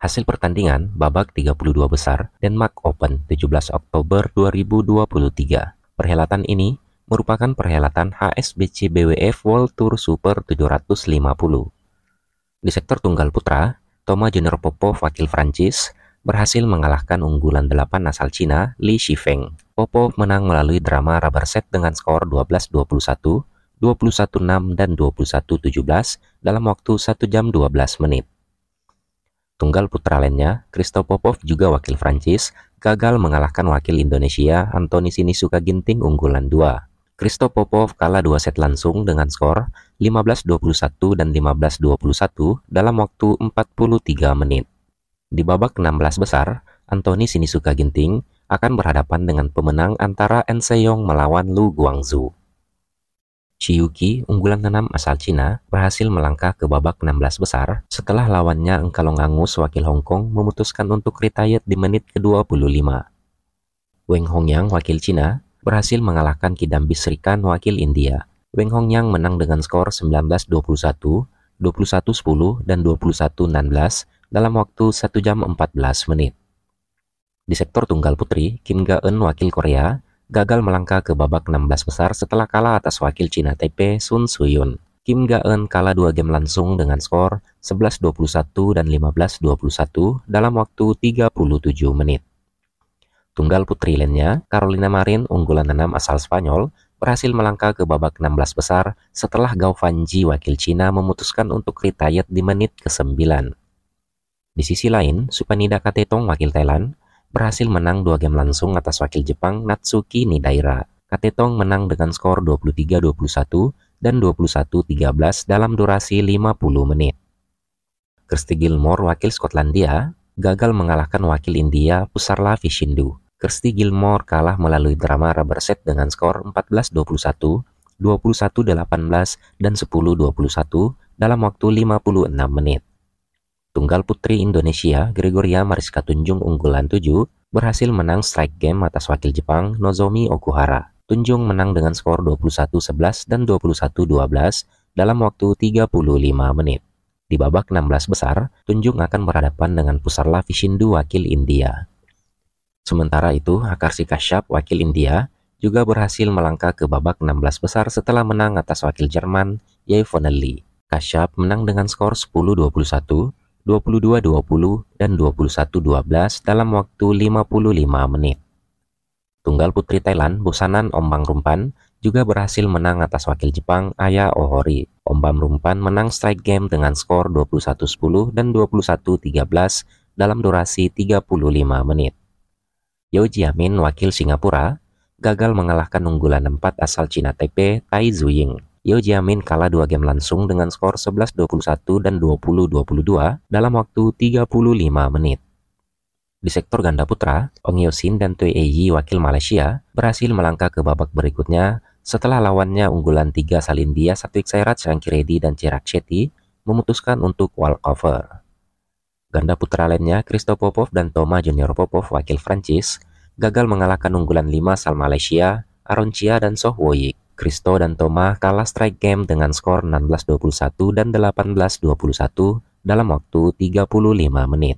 Hasil pertandingan babak 32 besar Denmark Open 17 Oktober 2023. Perhelatan ini merupakan perhelatan HSBC BWF World Tour Super 750. Di sektor tunggal putra, Thomas Junior Popov wakil Prancis berhasil mengalahkan unggulan delapan asal Cina Li Shifeng. Popov menang melalui drama rubber set dengan skor 12-21, 21-6, dan 21-17 dalam waktu 1 jam 12 menit. Tunggal putra lainnya, Kristo Popov juga wakil Prancis, gagal mengalahkan wakil Indonesia Antoni Sinisuka Ginting unggulan 2. Kristo Popov kalah dua set langsung dengan skor 15-21 dan 15-21 dalam waktu 43 menit. Di babak 16 besar, Antoni Sinisuka Ginting akan berhadapan dengan pemenang antara Enseyong melawan Lu Guangzhou. Yuki, unggulan tanam asal Cina, berhasil melangkah ke babak 16 besar setelah lawannya Engkalong Angus wakil Hong Kong memutuskan untuk retire di menit ke-25. Weng Hongyang wakil Cina berhasil mengalahkan Kidambi Srikan wakil India. Weng Hongyang menang dengan skor 19-21, 21-10, dan 21-16 dalam waktu 1 jam 14 menit. Di sektor tunggal putri, Kim Ga Eun wakil Korea gagal melangkah ke babak 16 besar setelah kalah atas wakil Cina Taipei Sun Suyun. Kim Ga-eun kalah dua game langsung dengan skor 11-21 dan 15-21 dalam waktu 37 menit. Tunggal putri lainnya, Carolina Marin, unggulan 6 asal Spanyol, berhasil melangkah ke babak 16 besar setelah Gao Fanji wakil Cina memutuskan untuk retired di menit ke-9. Di sisi lain, Supanida Katetong wakil Thailand berhasil menang dua game langsung atas wakil Jepang Natsuki Nidaira. Katetong menang dengan skor 23-21 dan 21-13 dalam durasi 50 menit. Kirsty Gilmore, wakil Skotlandia, gagal mengalahkan wakil India Pusarla Vishindu. Kirsty Gilmore kalah melalui drama rubber set dengan skor 14-21, 21-18, dan 10-21 dalam waktu 56 menit. Tunggal putri Indonesia Gregoria Mariska Tunjung unggulan 7 berhasil menang strike game atas wakil Jepang Nozomi Okuhara. Tunjung menang dengan skor 21-11 dan 21-12 dalam waktu 35 menit. Di babak 16 besar, Tunjung akan berhadapan dengan Pusarla Vishindu wakil India. Sementara itu, Akarsi Kashyap wakil India juga berhasil melangkah ke babak 16 besar setelah menang atas wakil Jerman Yevonelli. Kashyap menang dengan skor 22.20 dan 21.12 dalam waktu 55 menit. Tunggal putri Thailand Busanan Ombang Rumpan juga berhasil menang atas wakil Jepang Aya Ohori. Ombang Rumpan menang strike game dengan skor 21-10 dan 21-13 dalam durasi 35 menit. Yeo Jiamin wakil Singapura gagal mengalahkan unggulan empat asal Cina Taipei Tai Zuying. Yeo Jiamin kalah dua game langsung dengan skor 11-21 dan 20-22 dalam waktu 35 menit. Di sektor ganda putra, Ong Sin dan Tui Yi wakil Malaysia berhasil melangkah ke babak berikutnya setelah lawannya unggulan 3 Salindia Satwik Sairat Reddy dan Cerak Shetty memutuskan untuk walkover. Ganda putra lainnya Christo Popov dan Thomas Junior Popov wakil Prancis gagal mengalahkan unggulan 5 Sal Malaysia Aron Chia dan Soh Woyik. Kristo dan Toma kalah strike game dengan skor 16-21 dan 18-21 dalam waktu 35 menit.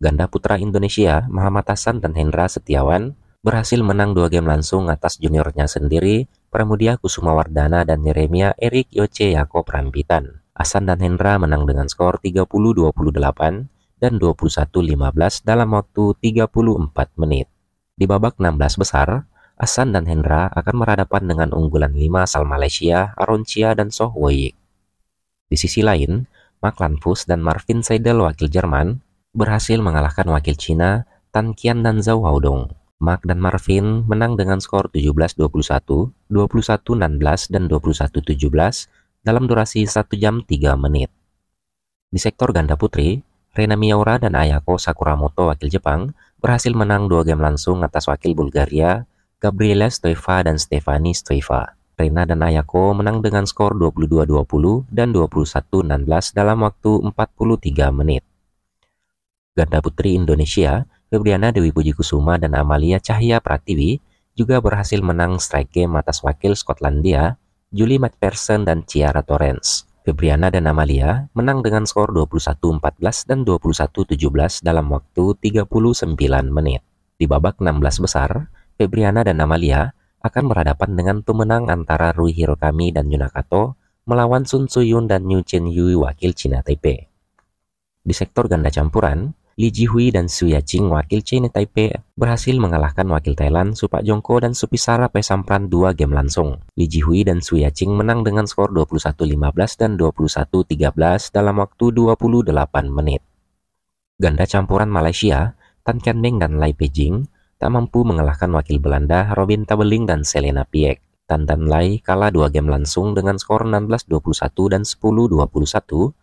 Ganda putra Indonesia, Muhammad Hasan dan Hendra Setiawan, berhasil menang dua game langsung atas juniornya sendiri, Pramudia Kusumawardana dan Yeremia Erik Yoce Yako Rambitan. Hasan dan Hendra menang dengan skor 30-28 dan 21-15 dalam waktu 34 menit. Di babak 16 besar, Asan dan Hendra akan berhadapan dengan unggulan 5 asal Malaysia, Aroncia dan Soh Woyik. Di sisi lain, Mark Lanfus dan Marvin Seidel wakil Jerman berhasil mengalahkan wakil Cina, Tan Qian dan Zhao Haodong. Mark dan Marvin menang dengan skor 17-21, 21-16, dan 21-17 dalam durasi 1 jam 3 menit. Di sektor ganda putri, Rena Miura dan Ayako Sakuramoto wakil Jepang berhasil menang dua game langsung atas wakil Bulgaria Gabriela Stoeva dan Stefani Stoeva. Rina dan Ayako menang dengan skor 22-20 dan 21-16 dalam waktu 43 menit. Ganda putri Indonesia, Febriana Dewi Puji Kusuma dan Amalia Cahya Pratiwi juga berhasil menang strike game atas wakil Skotlandia, Julie McPherson dan Ciara Torrens. Febriana dan Amalia menang dengan skor 21-14 dan 21-17 dalam waktu 39 menit. Di babak 16 besar, Febriana dan Amalia akan berhadapan dengan pemenang antara Rui Hirokami dan Yunakato melawan Sun Suyun dan Niu Chen Yui wakil Cina Taipei. Di sektor ganda campuran, Li Jihui dan Su Yaching wakil China Taipei berhasil mengalahkan wakil Thailand Supak Jongko dan Supisara Pesampran 2 game langsung. Li Jihui dan Su Yaching menang dengan skor 21-15 dan 21-13 dalam waktu 28 menit. Ganda campuran Malaysia, Tan Kian Meng dan Lai Pejing tak mampu mengalahkan wakil Belanda Robin Tabeling dan Selena Piek. Tantan Lai kalah dua game langsung dengan skor 16-21 dan 10-21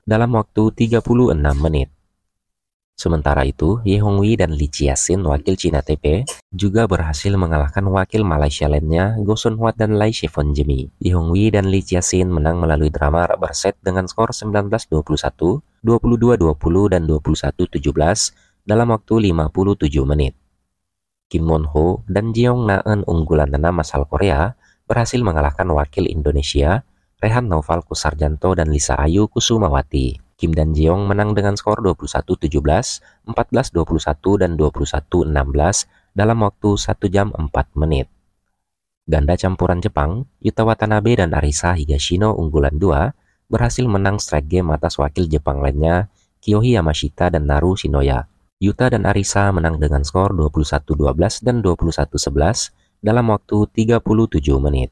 dalam waktu 36 menit. Sementara itu, Ye Hongwi dan Li Jiasin, wakil Cina TP, juga berhasil mengalahkan wakil Malaysia lainnya, Go Sun Huat dan Lai Shifon Jimmy. Ye Hongwi dan Li Jiasin menang melalui drama rubber set dengan skor 19-21, 22-20, dan 21-17 dalam waktu 57 menit. Kim Ho dan Jeong Na Naen unggulan nama asal Korea berhasil mengalahkan wakil Indonesia Rehan Noval Kusarjanto dan Lisa Ayu Kusumawati. Kim dan Jeong menang dengan skor 21-17, 14-21, dan 21-16 dalam waktu 1 jam 4 menit. Ganda campuran Jepang, Yuta Watanabe dan Arisa Higashino unggulan 2 berhasil menang strike game atas wakil Jepang lainnya Kiyohi Yamashita dan Naru Shinoya Yuta dan Arisa menang dengan skor 21-12 dan 21-11 dalam waktu 37 menit.